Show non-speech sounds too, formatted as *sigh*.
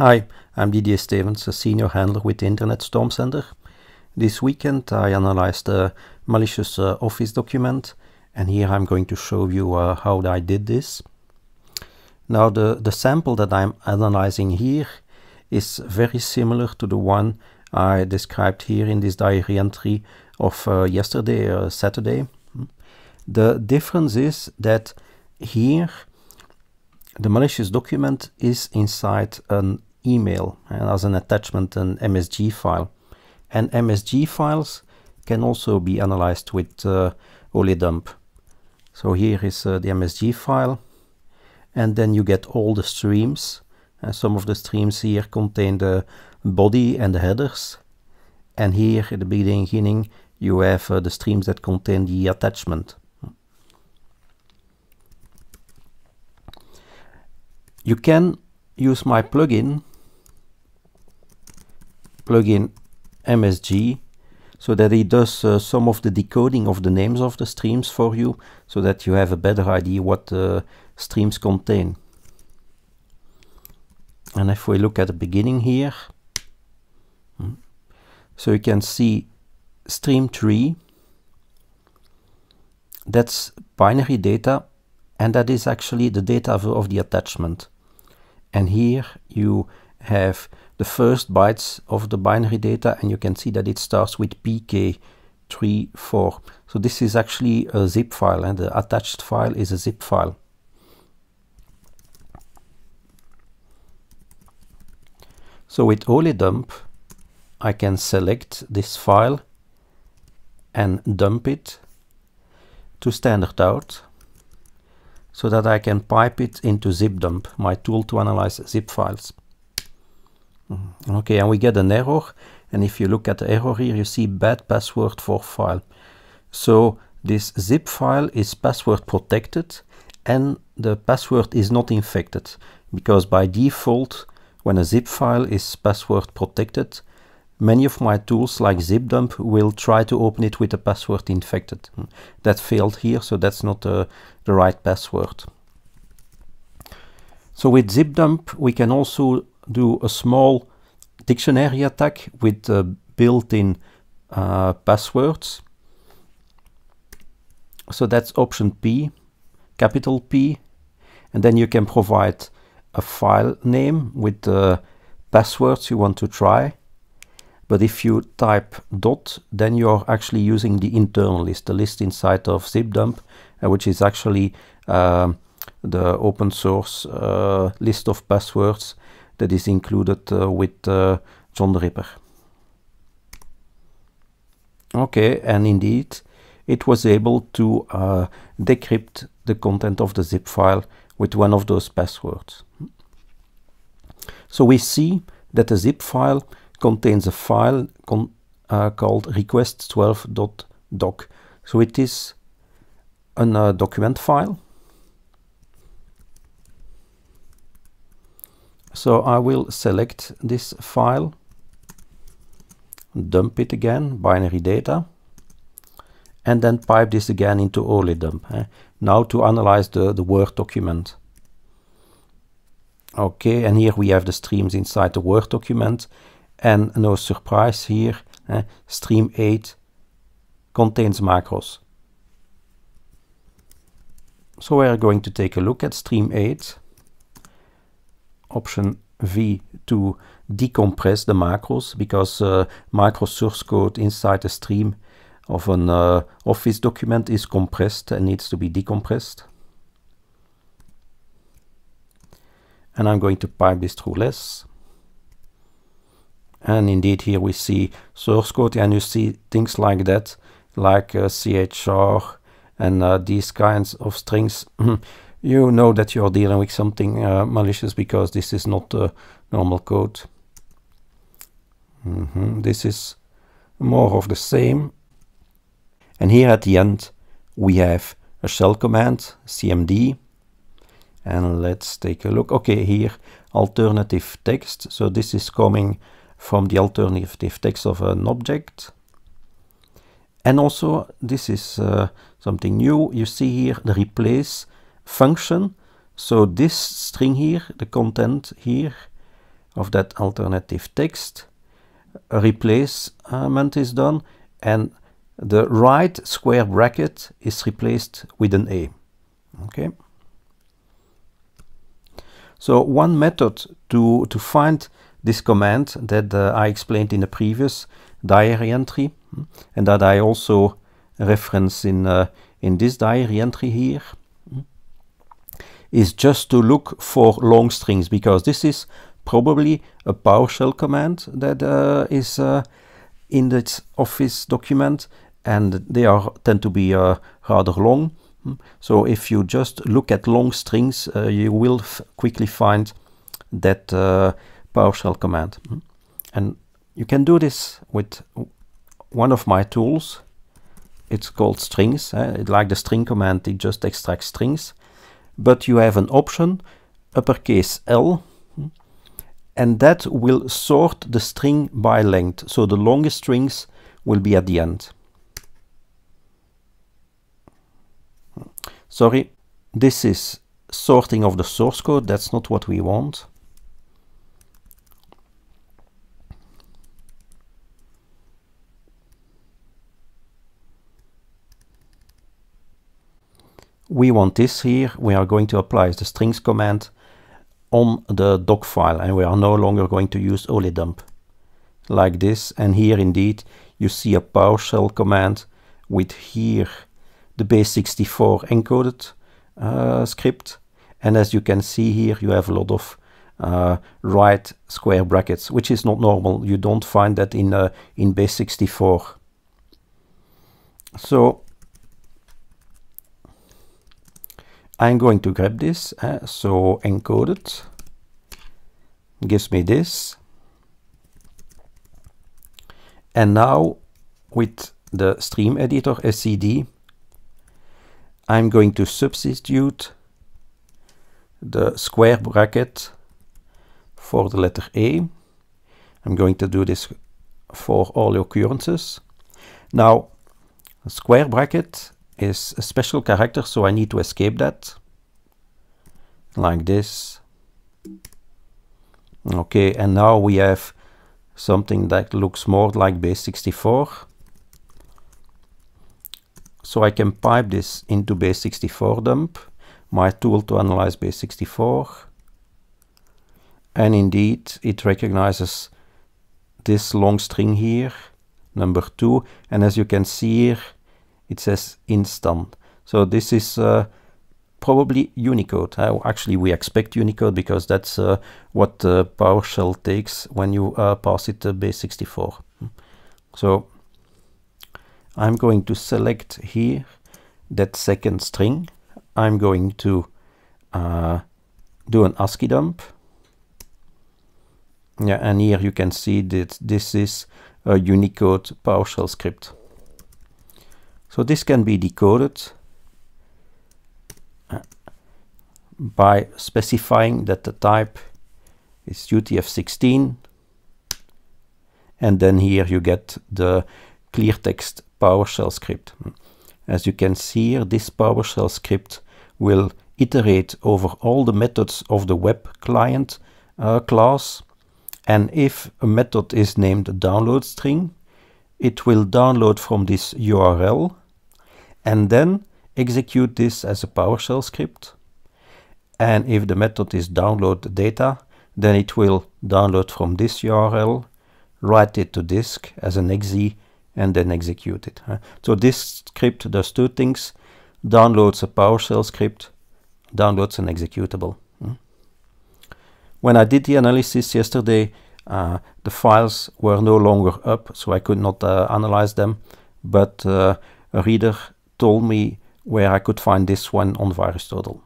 Hi, I'm Didier Stevens, a senior handler with Internet Storm Center. This weekend I analyzed a malicious uh, Office document and here I'm going to show you uh, how I did this. Now the, the sample that I'm analyzing here is very similar to the one I described here in this diary entry of uh, yesterday, uh, Saturday. The difference is that here the malicious document is inside an email and eh, as an attachment an MSG file. And MSG files can also be analyzed with uh, OLEDump. So here is uh, the MSG file and then you get all the streams. And uh, some of the streams here contain the body and the headers. And here at the beginning you have uh, the streams that contain the attachment. You can use my plugin plug in MSG so that it does uh, some of the decoding of the names of the streams for you so that you have a better idea what the streams contain. And if we look at the beginning here, hmm, so you can see stream 3, that's binary data and that is actually the data of, of the attachment. And here you have the first bytes of the binary data and you can see that it starts with pk34. So this is actually a zip file and the attached file is a zip file. So with OliDump, I can select this file and dump it to standard out so that I can pipe it into ZipDump, my tool to analyze zip files. Okay, and we get an error. And if you look at the error here, you see bad password for file. So this zip file is password protected and the password is not infected because by default, when a zip file is password protected, many of my tools like zipdump will try to open it with a password infected. That failed here, so that's not uh, the right password. So with zipdump, we can also do a small dictionary attack with built-in uh, passwords. So that's option P, capital P. And then you can provide a file name with the passwords you want to try. But if you type dot, then you're actually using the internal list, the list inside of zipdump, uh, which is actually uh, the open source uh, list of passwords that is included uh, with uh, John the Ripper. Okay, and indeed, it was able to uh, decrypt the content of the zip file with one of those passwords. So we see that the zip file contains a file con uh, called request12.doc. So it is a uh, document file So I will select this file, dump it again, binary data, and then pipe this again into OLEDump. Eh? Now to analyze the, the Word document. Okay, and here we have the streams inside the Word document. And no surprise here, eh? stream 8 contains macros. So we are going to take a look at stream 8 option V to decompress the macros because uh, macro source code inside a stream of an uh, Office document is compressed and needs to be decompressed. And I'm going to pipe this through less. And indeed here we see source code and you see things like that, like uh, CHR and uh, these kinds of strings *clears throat* you know that you're dealing with something uh, malicious because this is not a normal code. Mm -hmm. This is more of the same. And here at the end we have a shell command, cmd, and let's take a look. Okay, here alternative text. So this is coming from the alternative text of an object. And also this is uh, something new. You see here the replace function. So this string here, the content here of that alternative text, a replacement is done and the right square bracket is replaced with an A. Okay. So one method to, to find this command that uh, I explained in the previous diary entry and that I also reference in, uh, in this diary entry here is just to look for long strings because this is probably a PowerShell command that uh, is uh, in the Office document and they are tend to be uh, rather long. Hmm. So if you just look at long strings, uh, you will quickly find that uh, PowerShell command. Hmm. And you can do this with one of my tools. It's called strings. Eh? Like the string command, it just extracts strings but you have an option, uppercase L, and that will sort the string by length. So the longest strings will be at the end. Sorry, this is sorting of the source code. That's not what we want. we want this here, we are going to apply the strings command on the doc file and we are no longer going to use olidump like this and here indeed you see a PowerShell command with here the base64 encoded uh, script and as you can see here you have a lot of uh, right square brackets which is not normal you don't find that in uh, in base64 so I'm going to grab this, uh, so encoded gives me this. And now with the stream editor SCD, I'm going to substitute the square bracket for the letter A. I'm going to do this for all occurrences. Now, square bracket is a special character, so I need to escape that. Like this. Okay, and now we have something that looks more like base64. So I can pipe this into base64 dump, my tool to analyze base64. And indeed, it recognizes this long string here, number two. And as you can see here, it says instant. So this is uh, probably Unicode. Uh, actually, we expect Unicode because that's uh, what uh, PowerShell takes when you uh, pass it base64. So I'm going to select here that second string. I'm going to uh, do an ASCII dump. Yeah, and here you can see that this is a Unicode PowerShell script. So this can be decoded uh, by specifying that the type is UTF-16 and then here you get the clear text PowerShell script. As you can see here, this PowerShell script will iterate over all the methods of the web client uh, class and if a method is named download string, it will download from this URL and then execute this as a PowerShell script. And if the method is download data, then it will download from this URL, write it to disk as an exe, and then execute it. So this script does two things, downloads a PowerShell script, downloads an executable. Hmm? When I did the analysis yesterday, uh, the files were no longer up, so I could not uh, analyze them, but uh, a reader told me where I could find this one on VirusTotal.